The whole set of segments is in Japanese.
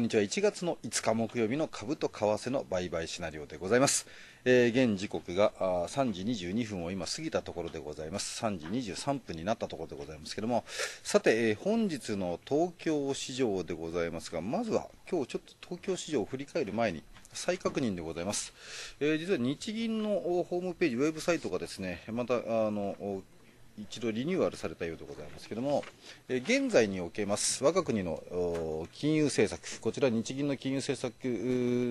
こんにちは1月の5日木曜日の株と為替の売買シナリオでございます、えー、現時刻が3時22分を今過ぎたところでございます3時23分になったところでございますけどもさて、えー、本日の東京市場でございますがまずは今日ちょっと東京市場を振り返る前に再確認でございます、えー、実は日銀のホームページウェブサイトがですねまたあの一度リニューアルされたようでございますけれども、え現在におけます我が国の金融政策、こちら日銀の金融政策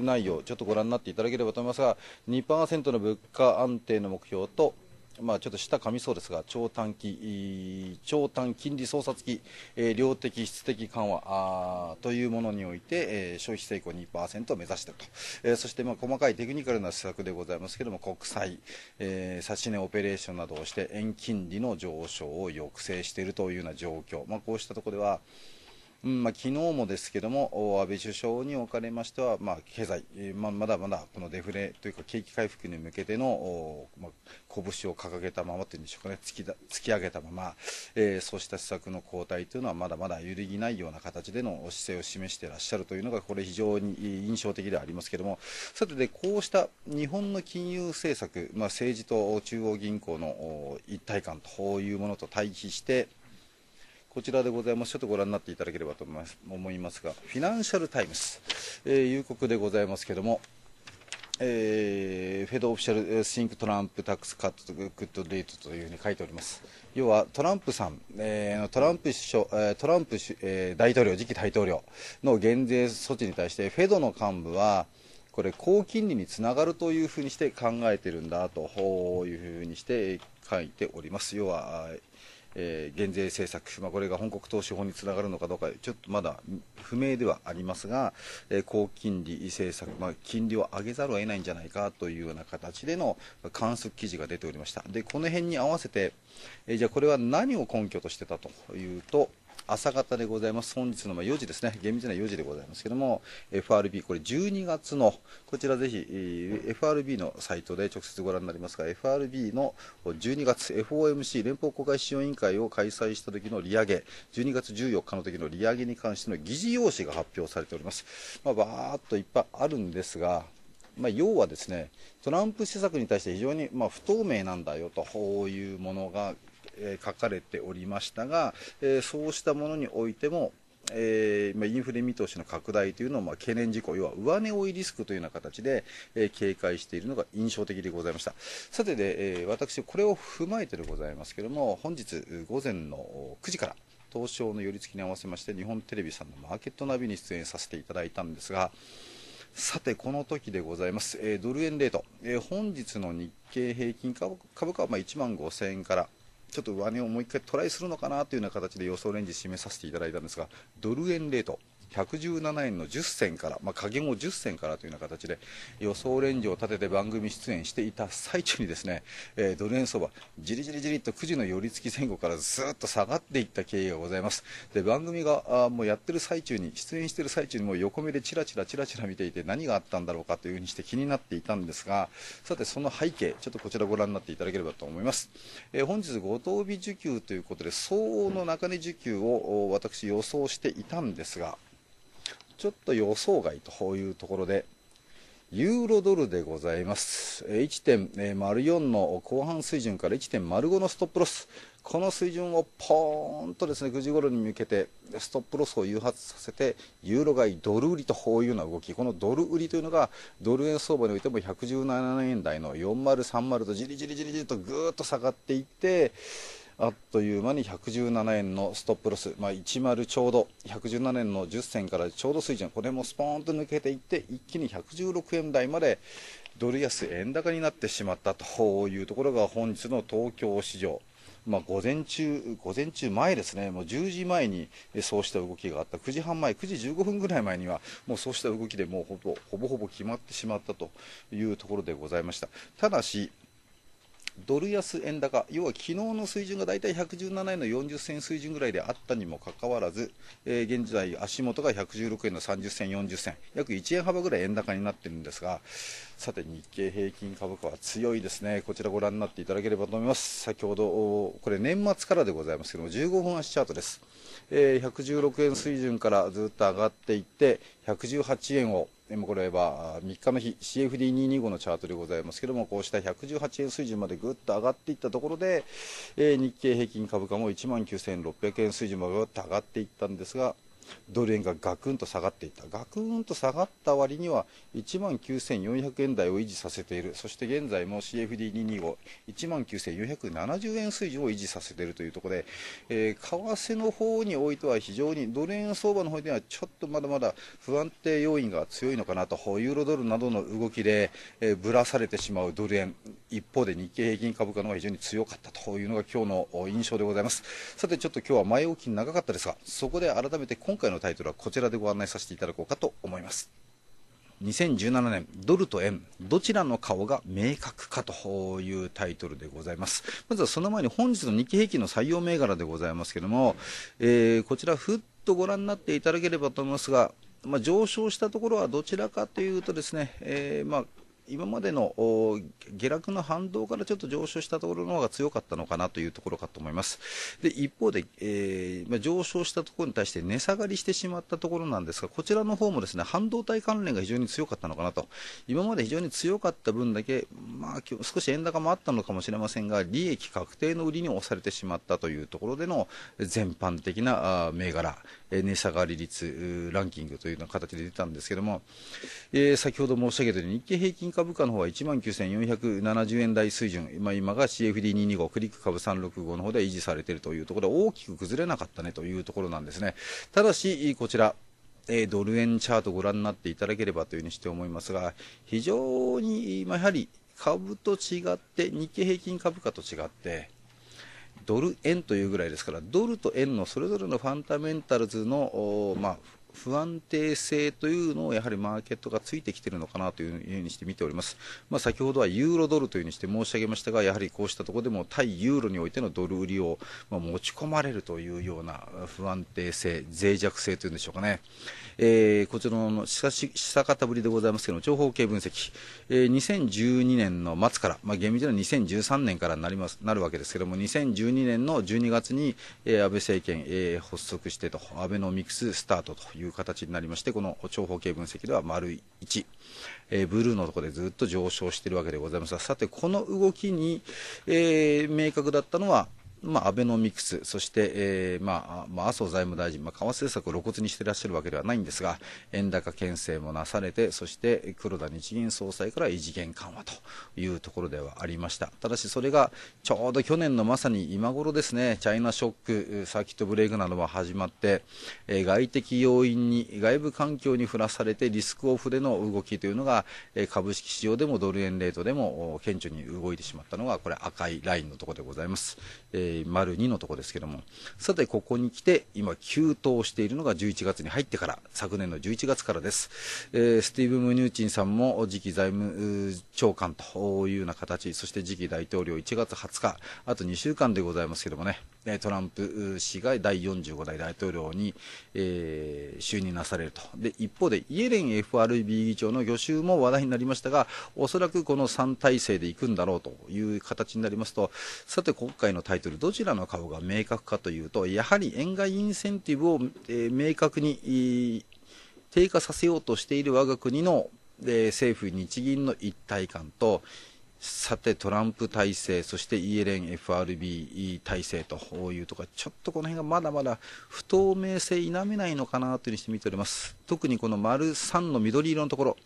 内容、ちょっとご覧になっていただければと思いますが、2%の物価安定の目標と、まあ、ちょっと下噛みそうですが、長短期、長短金利操作付き、量的、質的緩和というものにおいて、消費成功2%を目指していると、そしてまあ細かいテクニカルな施策でございますけれども、国債、指値オペレーションなどをして、円金利の上昇を抑制しているというような状況、まあ、こうしたところでは、うんまあ、昨日もですけども、安倍首相におかれましては、まあ、経済、まあ、まだまだこのデフレというか、景気回復に向けての、まあ、拳を掲げたままというんでしょうかね、突きだ突き上げたまま、えー、そうした施策の後退というのは、まだまだ揺るぎないような形での姿勢を示していらっしゃるというのが、これ、非常に印象的ではありますけれども、さてで、こうした日本の金融政策、まあ、政治と中央銀行の一体感というものと対比して、こちらでございます。ちょっとご覧になっていただければと思います思いますが、フィナンシャル・タイムズ。えー、有国でございますけれども、えー、フェドオフィシャル・シンク・トランプ・タックス・カット・グッド・デートというふうに書いております。要はトランプさん、えー、トランプ首相、トランプ、えー、大統領、次期大統領の減税措置に対して、フェドの幹部は、これ高金利につながるというふうにして考えてるんだというふうにして書いております。要はえー、減税政策、まあ、これが本国投資法につながるのかどうか、ちょっとまだ不明ではありますが、えー、高金利政策、まあ、金利を上げざるを得ないんじゃないかというような形での観測記事が出ておりました。でこの辺に合わせて、えー、じゃあこれは何を根拠としてたというと、朝方でございます。本日の4時ですね。厳密な4時でございますけれども、FRB、これ12月の、こちらぜひ FRB のサイトで直接ご覧になりますが、FRB の12月 FOMC 連邦公開市場委員会を開催した時の利上げ、12月14日の時の利上げに関しての議事要旨が発表されております。まあ、ばーっといっぱいあるんですが、まあ、要はですねトランプ施策に対して非常にま不透明なんだよとこういうものがえ書かれておりましたが、えそうしたものにおいても、えー、インフレ見通しの拡大というのを、まあ、懸念事項、要は上値追いリスクというような形で、えー、警戒しているのが印象的でございました。さてで、えー、私、これを踏まえてでございますけれども、本日午前の9時から、東証の寄り付きに合わせまして、日本テレビさんのマーケットナビに出演させていただいたんですが、さて、この時でございます、えー、ドル円レート、えー、本日の日経平均株価はまあ1万5000円から、ちょっと上値をもう一回トライするのかなというような形で予想レンジ示させていただいたんですが、ドル円レート。117円の10銭から、まあ、下限を10銭からというような形で予想レンジを立てて番組出演していた最中にですね、えー、ドル円相場じりじりじりと9時の寄り付き前後からずっと下がっていった経緯がございますで番組があもうやってる最中に出演してる最中にも横目でちらちらちらちら見ていて何があったんだろうかというふうにして気になっていたんですがさてその背景ちょっとこちらご覧になっていただければと思います、えー、本日ご当日受給ということで相応の中値需給を私予想していたんですがちょっと予想外というところで、ユーロドルでございます。1.04の後半水準から1.05のストップロス。この水準をポーンとですね、9時頃に向けて、ストップロスを誘発させて、ユーロ買いドル売りとこういうような動き。このドル売りというのが、ドル円相場においても117円台の4030とじりじりじりじりとぐーっと下がっていって、あっという間に117円のストップロス、まあ、10ちょうど、117円の10銭からちょうど水準、これもスポーンと抜けていって、一気に116円台までドル安、円高になってしまったというところが本日の東京市場。まあ、午前中、午前中前ですね、もう10時前にそうした動きがあった、9時半前、9時15分ぐらい前には、もうそうした動きでもうほぼほぼほぼ決まってしまったというところでございました。ただし、ドル安円高、要は昨日の水準が大体117円の40銭水準ぐらいであったにもかかわらず、えー、現在、足元が116円の30銭、40銭、約1円幅ぐらい円高になってるんですが、さて、日経平均株価は強いですね、こちらご覧になっていただければと思います、先ほど、これ、年末からでございますけども、15分足チャートです、えー、116円水準からずっと上がっていって、118円をこれは3日の日、CFD225 のチャートでございますけれども、こうした118円水準までぐっと上がっていったところで、日経平均株価も1万9600円水準まで上がっていったんですが、ドル円がガクンと下がっていた、ガクンと下がった割には、1万9400円台を維持させている、そして現在も CFD225、1万9470円水準を維持させているというところで、えー、為替の方においては、非常にドル円相場の方では、ちょっとまだまだ不安定要因が強いのかなと、ユーロドルなどの動きで、えー、ぶらされてしまうドル円、一方で日経平均株価の方が非常に強かったというのが今日の印象でございます。さて、ちょっと今日は前置き長かったですが、そこで改めて今回のタイトルはこちらでご案内させていただこうかと思います。2017年、ドルと円、どちらの顔が明確かというタイトルでございます。まずはその前に本日の日経平均の採用銘柄でございますけども、えー、こちらふっとご覧になっていただければと思いますが、まあ、上昇したところはどちらかというとですね、えー、まあ、今までの下落の反動からちょっと上昇したところの方が強かったのかなというところかと思います。で、一方で、えー、ま上昇したところに対して値下がりしてしまったところなんですが、こちらの方もですね、半導体関連が非常に強かったのかなと。今まで非常に強かった分だけ、まあ、今日少し円高もあったのかもしれませんが、利益確定の売りに押されてしまったというところでの全般的な銘柄、値下がり率ランキングというような形で出たんですけども、えー、先ほど申し上げたように日経平均株価の方は1万9470円台水準、まあ、今が CFD225、クリック株365の方で維持されているというところで、大きく崩れなかったねというところなんですね。ただし、こちら、えドル円チャートご覧になっていただければというふうにして思いますが、非常に、まあ、やはり株と違って、日経平均株価と違って、ドル円というぐらいですから、ドルと円のそれぞれのファンダメンタルズの、まあ、不安定性というのをやはりマーケットがついてきているのかなというふうにして見ております、まあ、先ほどはユーロドルというふうにして申し上げましたが、やはりこうしたところでも対ユーロにおいてのドル売りを、まあ、持ち込まれるというような不安定性、脆弱性というんでしょうかね、えー、こちらの下方ぶりでございますけども、長方形分析、えー、2012年の末から、まあ、厳密には2013年からなりますなるわけですけれども、2012年の12月に、えー、安倍政権、えー、発足してと、アベノミクススタートという形になりまして、この長方形分析では丸1、えー、ブルーのところでずっと上昇しているわけでございますが、さて、この動きに、えー、明確だったのは、まあ、アベノミクス、そして、えーまあまあ、麻生財務大臣、まあ、為替政策を露骨にしていらっしゃるわけではないんですが、円高牽制もなされて、そして黒田日銀総裁から異次元緩和というところではありました、ただしそれがちょうど去年のまさに今頃ですね、チャイナショック、サーキットブレークなども始まって、えー、外的要因に、外部環境に振らされて、リスクオフでの動きというのが、えー、株式市場でもドル円レートでも顕著に動いてしまったのが、これ、赤いラインのところでございます。えーえー、丸のとこですけども、さてここに来て、今、急騰しているのが11月に入ってから、昨年の11月からです。えー、スティーブ・ムニューチンさんも次期財務長官というような形、そして次期大統領1月20日、あと2週間でございますけどもね、トランプ氏が第45代大統領に、えー、就任なされると。で、一方で、イエレン FRB 議長の魚州も話題になりましたが、おそらくこの3体制でいくんだろうという形になりますと、さて今回のタイトルどちらの株が明確かというと、やはり円買いインセンティブを、え明確に低下させようとしている我が国の、え政府・日銀の一体感と、さて、トランプ体制、そしてイエレン FRB 体制というところ、ちょっとこの辺がまだまだ不透明性否めないのかなというふうにして見ております。特にこの丸3の緑色のところ、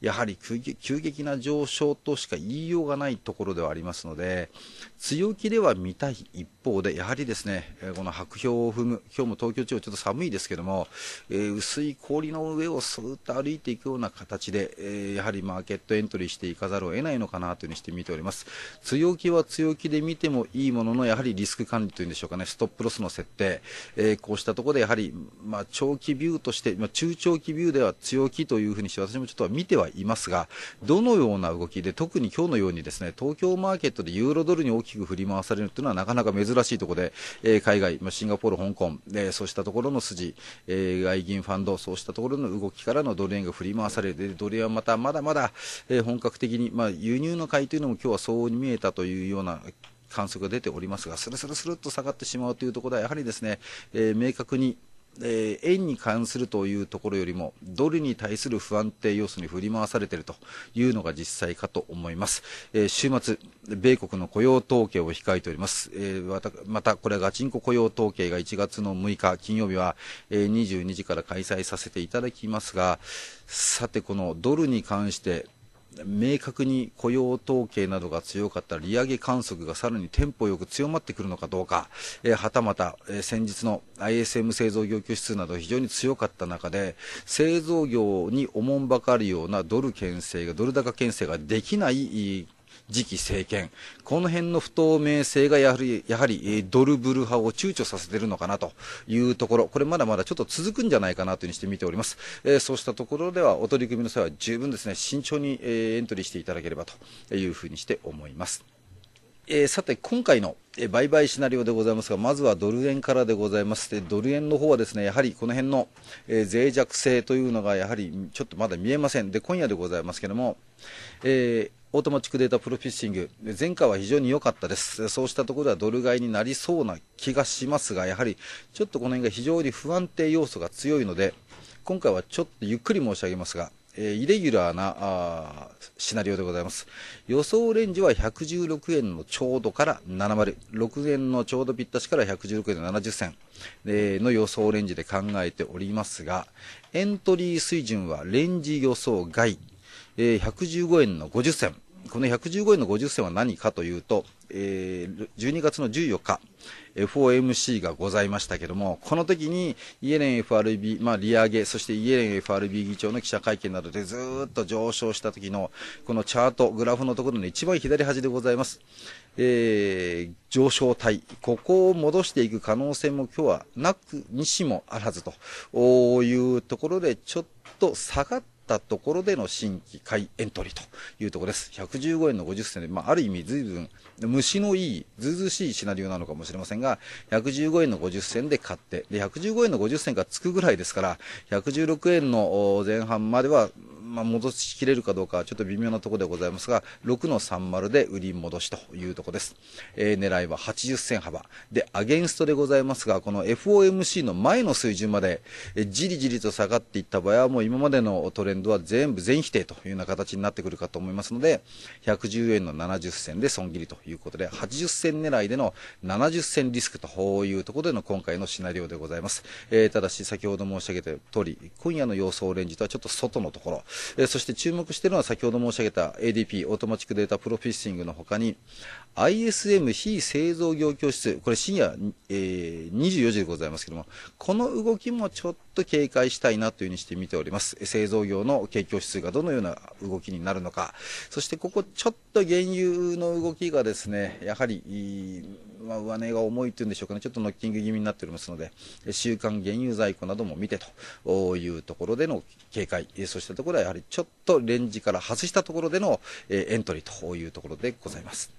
やはり急激な上昇としか言いようがないところではありますので、強気では見たい一方で、やはりですね、この白氷を踏む、今日も東京地方、ちょっと寒いですけども、えー、薄い氷の上をすーっと歩いていくような形で、えー、やはりマーケットエントリーしていかざるを得ないのかなというふうにして見ております。強気は強気で見てもいいものの、やはりリスク管理というんでしょうかね、ストップロスの設定、えー、こうしたところでやはり、まあ、長期ビューとして、まあ、中長期ビューでは強気というふうにして、私もちょっと見てはいますが、どのような動きで、特に今日のようにですね、東京マーケットでユーロドルに大きく振り回されるというのはなかなか珍しいところで、えー、海外、まあ、シンガポール、香港、えー、そうしたところの筋、えー、外銀ファンド、そうしたところの動きからのドル円が振り回される、ドル円はまたまだまだ、えー、本格的に、まあ、輸入の買いというのも今日は相応に見えたというような観測が出ておりますが、するするするっと下がってしまうというところは、やはりですね、えー、明確にえー、円に関するというところよりも、ドルに対する不安定要素に振り回されているというのが実際かと思います。えー、週末、米国の雇用統計を控えております。えー、また、これはガチンコ雇用統計が1月の6日、金曜日は、えー、22時から開催させていただきますが、さて、このドルに関して、明確に雇用統計などが強かった利上げ観測がさらにテンポよく強まってくるのかどうか、えー、はたまた、えー、先日の ISM 製造業拠出など非常に強かった中で製造業におもんばかるようなドル牽制がドル高牽制ができない次期政権、この辺の不透明性がやはりやはりドルブル派を躊躇させているのかなというところ、これまだまだちょっと続くんじゃないかなというふうにして見ております、えー、そうしたところではお取り組みの際は十分ですね慎重に、えエントリーしていただければというふうにして思います。えー、さて、今回の売買シナリオでございますが、まずはドル円からでございます。でドル円の方はですね、やはりこの辺の、えー、脆弱性というのが、やはりちょっとまだ見えません。で、今夜でございますけども、えーオートマチックデータプロフィッシング、前回は非常に良かったです。そうしたところではドル買いになりそうな気がしますが、やはりちょっとこの辺が非常に不安定要素が強いので、今回はちょっとゆっくり申し上げますが、えー、イレギュラーなあーシナリオでございます。予想レンジは116円のちょうどから70、6円のちょうどぴったしから116円の70銭、えの予想レンジで考えておりますが、エントリー水準はレンジ予想外えー、115円の50銭。この115円の50銭は何かというと、えー、12月の14日、FOMC がございましたけども、この時にイエレン FRB、まあ利上げ、そしてイエレン FRB 議長の記者会見などでずっと上昇した時の、このチャート、グラフのところの一番左端でございます。えー、上昇体、ここを戻していく可能性も今日はなくにしもあらずとおいうところで、ちょっと下がってったところでの新規買いエントリーというところです。115円の50銭で、まあ、ある意味ずいぶん虫のいい、ずうずうしいシナリオなのかもしれませんが、115円の50銭で買って、で、115円の50銭がつくぐらいですから、116円の前半までは、まあ、戻しきれるかどうかはちょっと微妙なところでございますが、6の30で売り戻しというところです。えー、狙いは80銭幅。で、アゲンストでございますが、この FOMC の前の水準まで、えー、じりじりと下がっていった場合は、もう今までのトレンドは全部全否定というような形になってくるかと思いますので、110円の70銭で損切りということで、80銭狙いでの70銭リスクというところでの今回のシナリオでございます。えー、ただし、先ほど申し上げた通り、今夜の様相オレンジとはちょっと外のところ、えそして注目しているのは先ほど申し上げた ADP、オートマチックデータプロフィッシングの他に、ISM 非製造業教室、これ深夜、えー、24時でございますけども、この動きもちょっと警戒したいなというふうにして見ております。製造業の景況指数がどのような動きになるのか、そしてここちょっと原油の動きがですね、やはり、まあ、上値が重いというんでしょうかね、ちょっとノッキング気味になっておりますので、週間原油在庫なども見てというところでの警戒、そうしたところやはりちょっとレンジから外したところでの、えエントリーというところでございます。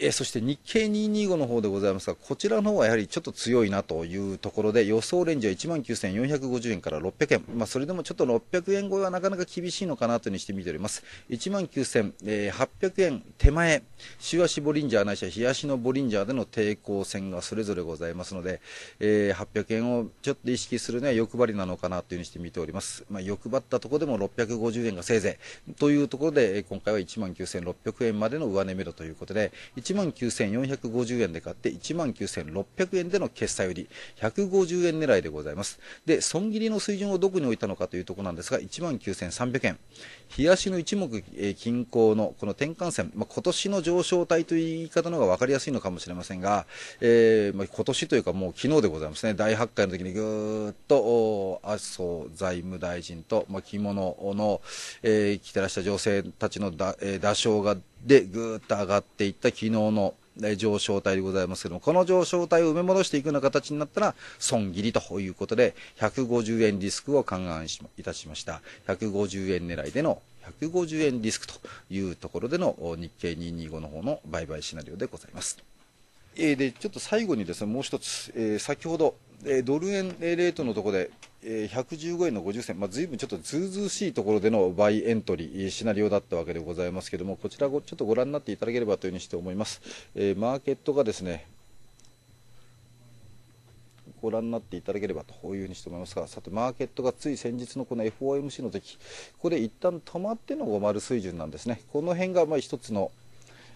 えそして日経225の方でございますが、こちらの方はやはりちょっと強いなというところで、予想レンジは1万9450円から600円、まあ、それでもちょっと600円超えはなかなか厳しいのかなというふうにして見ております、1万9800円手前、週足ボリンジャーないしは日足のボリンジャーでの抵抗戦がそれぞれございますので、え800円をちょっと意識するのは欲張りなのかなというふうにして見ております、まあ、欲張ったところでも650円がせいぜいというところで、今回は1万9600円までの上値目だということで、1万9450円で買って1万9600円での決済売り150円狙いでございますで損切りの水準をどこに置いたのかというところなんですが1万9300円冷やしの一目、えー、均衡のこの転換線、まあ、今年の上昇帯という言い方の方が分かりやすいのかもしれませんが、えー、まあ、今年というかもう昨日でございますね大発会の時にぐーっと麻生財務大臣と、まあ、着物の、えー、着てらした女性たちのだ、えー、打鐘がでぐーっと上がっていった昨日の上昇体でございますけども、この上昇体を埋め戻していくような形になったら、損切りということで、150円リスクを勘案いたしました。150円狙いでの150円リスクというところでの日経225の方の売買シナリオでございます。えー、で、ちょっと最後にですね、もう一つ、えー、先ほど、えドル円レートのところで115円の50銭、ずいぶんちょっとずうずうしいところでのバイエントリー、シナリオだったわけでございますけれども、こちらをちょっとご覧になっていただければというふうにして思います。えー、マーケットがですね、ご覧になっていただければというふうにして思いますが、さて、マーケットがつい先日のこの FOMC の時、ここで一旦止まっての50水準なんですね。この辺がまあ一つの、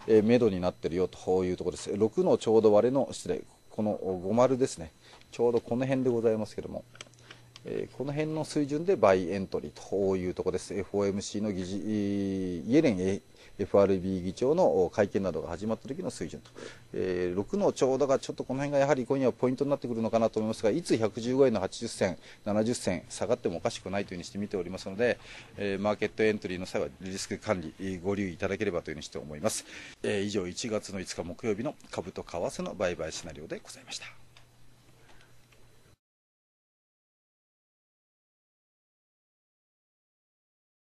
えー、目処になっているよというところです。6のちょうど割れの、失礼、この50ですね、ちょうどこの辺でございますけれども。えー、この辺の水準でバイエントリーというところです。FOMC の議事、イエレン FRB 議長の会見などが始まった時の水準と、えー、6のちょうどがちょっとこの辺がやはり今夜はポイントになってくるのかなと思いますが、いつ115円の80銭、70銭下がってもおかしくないというふうにして見ておりますので、えー、マーケットエントリーの際はリスク管理、ご留意いただければというふうにして思います。えー、以上、1月の5日木曜日の株と為替の売買シナリオでございました。